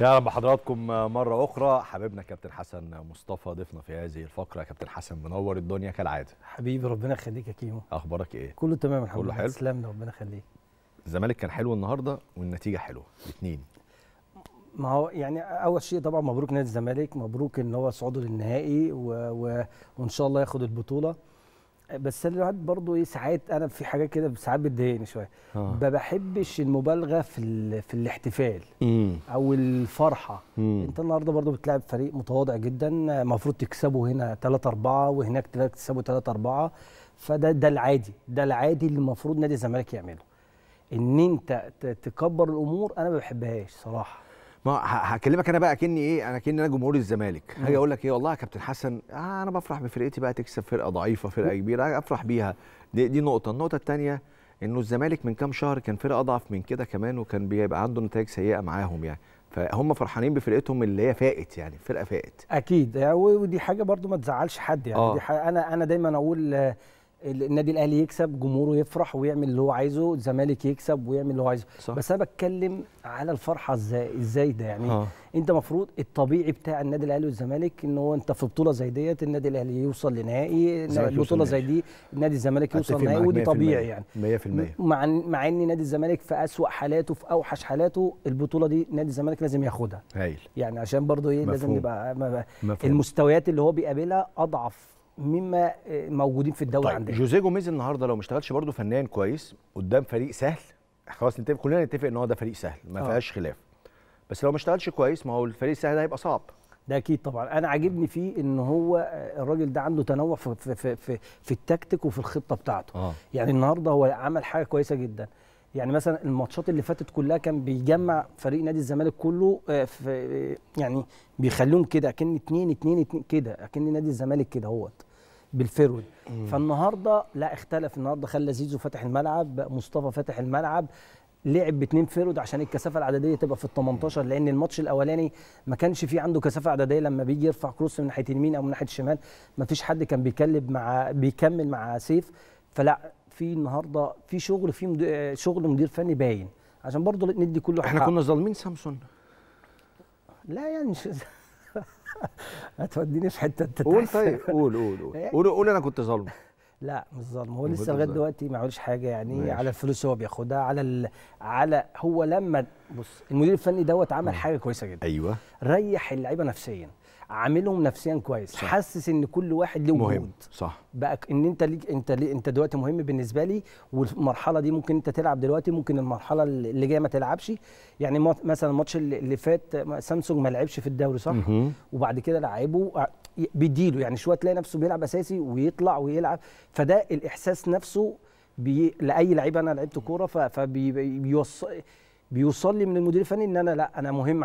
يا رب حضراتكم مرة أخرى حبيبنا كابتن حسن مصطفى ضيفنا في هذه الفقرة كابتن حسن منور الدنيا كالعادة حبيبي ربنا يخليك يا كيمو أخبارك إيه؟ كله تمام الحمد لله تسلمنا ربنا يخليك الزمالك كان حلو النهاردة والنتيجة حلوة الاثنين ما هو يعني اول شيء طبعا مبروك نادي الزمالك مبروك ان هو صعوده للنهائي و... و... وان شاء الله ياخد البطوله بس الواحد برضه ايه ساعات انا في حاجات كده ساعات بتضايقني شويه آه. ما بحبش المبالغه في في الاحتفال مم. او الفرحه مم. انت النهارده برضه بتلعب فريق متواضع جدا المفروض تكسبه هنا 3 4 وهناك تكسبه 3 4 فده ده العادي ده العادي اللي المفروض نادي الزمالك يعمله ان انت تكبر الامور انا ما بحبهاش صراحه ما هكلمك انا بقى كني ايه انا كني انا جمهور الزمالك هاجي اقول لك ايه والله يا كابتن حسن آه انا بفرح بفرقتي بقى تكسب فرقه ضعيفه فرقه كبيره افرح بيها دي, دي نقطه النقطه الثانيه انه الزمالك من كام شهر كان فرقه اضعف من كده كمان وكان بيبقى عنده نتائج سيئه معاهم يعني فهم فرحانين بفرقتهم اللي هي فائت يعني فرقه فائت اكيد آه، ودي حاجه برضو ما تزعلش حد يعني آه. دي حاجة انا انا دايما اقول آه، النادي الاهلي يكسب جمهوره يفرح ويعمل اللي هو عايزه الزمالك يكسب ويعمل اللي هو عايزه صح. بس انا بتكلم على الفرحه ازاي ازاي ده يعني ها. انت المفروض الطبيعي بتاع النادي الاهلي والزمالك ان هو انت في بطوله زي ديت النادي الاهلي يوصل لنهائي بطوله زي دي النادي الزمالك يوصل نهائي ودي طبيعي يعني 100% مع مع ان نادي الزمالك في اسوأ حالاته في اوحش حالاته البطوله دي نادي الزمالك لازم ياخدها هايل يعني عشان برضه ايه لازم يبقى المستويات اللي هو بيقابلها اضعف مما موجودين في الدوري طيب عندنا جوزيه جوميز النهارده لو ما اشتغلش برضه فنان كويس قدام فريق سهل خلاص نتفق كلنا نتفق ان هو ده فريق سهل ما آه. فيهاش خلاف بس لو ما اشتغلش كويس ما هو الفريق السهل ده هيبقى صعب ده اكيد طبعا انا عاجبني فيه ان هو آه، الراجل ده عنده تنوع في في في, في التكتيك وفي الخطه بتاعته آه. يعني النهارده هو عمل حاجه كويسه جدا يعني مثلا الماتشات اللي فاتت كلها كان بيجمع فريق نادي الزمالك كله آه، في آه، يعني بيخليهم كده اكن اتنين اتنين, اتنين كده اكن نادي الزمالك كده اهوت بالفرود فالنهارده لا اختلف النهارده خلى زيزو فاتح الملعب مصطفى فاتح الملعب لعب باتنين فيرود عشان الكثافه العدديه تبقى في ال 18 لان الماتش الاولاني ما كانش فيه عنده كثافه عدديه لما بيجي يرفع كروس من ناحيه اليمين او من ناحيه الشمال ما فيش حد كان بيكلم مع بيكمل مع سيف فلا في النهارده في شغل في مد... شغل مدير فني باين عشان برضه ندي كله احنا حق. كنا ظالمين سامسون لا يعني مش هتوديني في حته قول طيب قول قول قول قول انا كنت ظالمه لا مش ظالم هو لسه لغايه دلوقتي ما عملش حاجه يعني ماشي. على الفلوس هو بياخدها على ال... على هو لما بص المدير الفني دوت عمل حاجه كويسه جدا ايوه ريح اللعيبه نفسيا عاملهم نفسيا كويس صح. حسس ان كل واحد له مهم صح بقى ان انت ليك انت ليه انت دلوقتي مهم بالنسبه لي والمرحله دي ممكن انت تلعب دلوقتي ممكن المرحله اللي جايه ما تلعبش يعني مثلا الماتش اللي فات سامسونج ما لعبش في الدوري صح وبعد كده لعبه بيديله يعني شويه تلاقي نفسه بيلعب اساسي ويطلع ويلعب فده الاحساس نفسه بي... لاي لعيب انا لعبت كوره فبيوصل فبي... لي من المدير الفني ان انا لا انا مهم